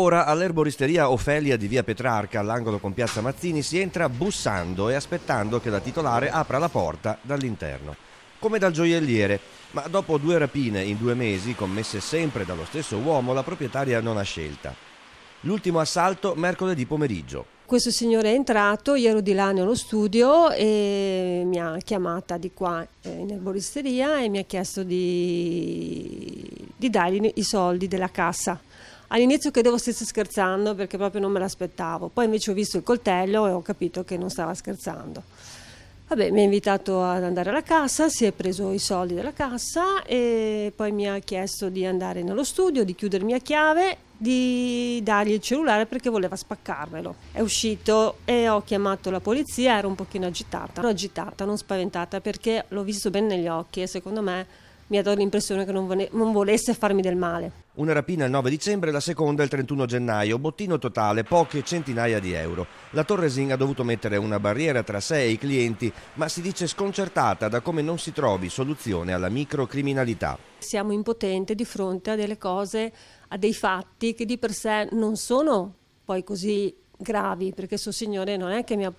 Ora all'erboristeria Ofelia di via Petrarca, all'angolo con piazza Mazzini, si entra bussando e aspettando che la titolare apra la porta dall'interno. Come dal gioielliere, ma dopo due rapine in due mesi, commesse sempre dallo stesso uomo, la proprietaria non ha scelta. L'ultimo assalto mercoledì pomeriggio. Questo signore è entrato, io ero di là nello studio e mi ha chiamata di qua eh, in erboristeria e mi ha chiesto di, di dargli i soldi della cassa All'inizio credevo stesse scherzando perché proprio non me l'aspettavo, poi invece ho visto il coltello e ho capito che non stava scherzando. Vabbè, mi ha invitato ad andare alla cassa, si è preso i soldi della cassa e poi mi ha chiesto di andare nello studio, di chiudermi a chiave, di dargli il cellulare perché voleva spaccarmelo. È uscito e ho chiamato la polizia, ero un pochino agitata, ero agitata, non spaventata perché l'ho visto bene negli occhi e secondo me mi ha dato l'impressione che non, non volesse farmi del male. Una rapina il 9 dicembre, la seconda il 31 gennaio, bottino totale poche centinaia di euro. La Torre Torresin ha dovuto mettere una barriera tra sé e i clienti, ma si dice sconcertata da come non si trovi soluzione alla microcriminalità. Siamo impotenti di fronte a delle cose, a dei fatti che di per sé non sono poi così gravi, perché suo signore non è che mi ha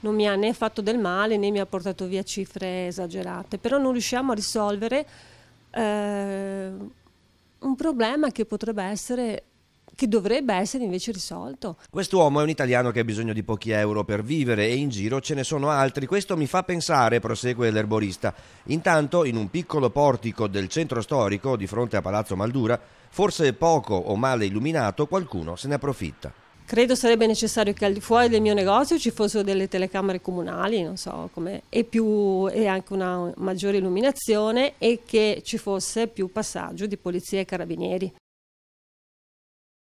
non mi ha né fatto del male né mi ha portato via cifre esagerate, però non riusciamo a risolvere eh, un problema che potrebbe essere che dovrebbe essere invece risolto. Quest'uomo è un italiano che ha bisogno di pochi euro per vivere e in giro ce ne sono altri. Questo mi fa pensare, prosegue l'erborista. Intanto, in un piccolo portico del centro storico, di fronte a Palazzo Maldura, forse poco o male illuminato, qualcuno se ne approfitta. Credo sarebbe necessario che al di fuori del mio negozio ci fossero delle telecamere comunali, non so come, e, più, e anche una maggiore illuminazione e che ci fosse più passaggio di polizia e carabinieri.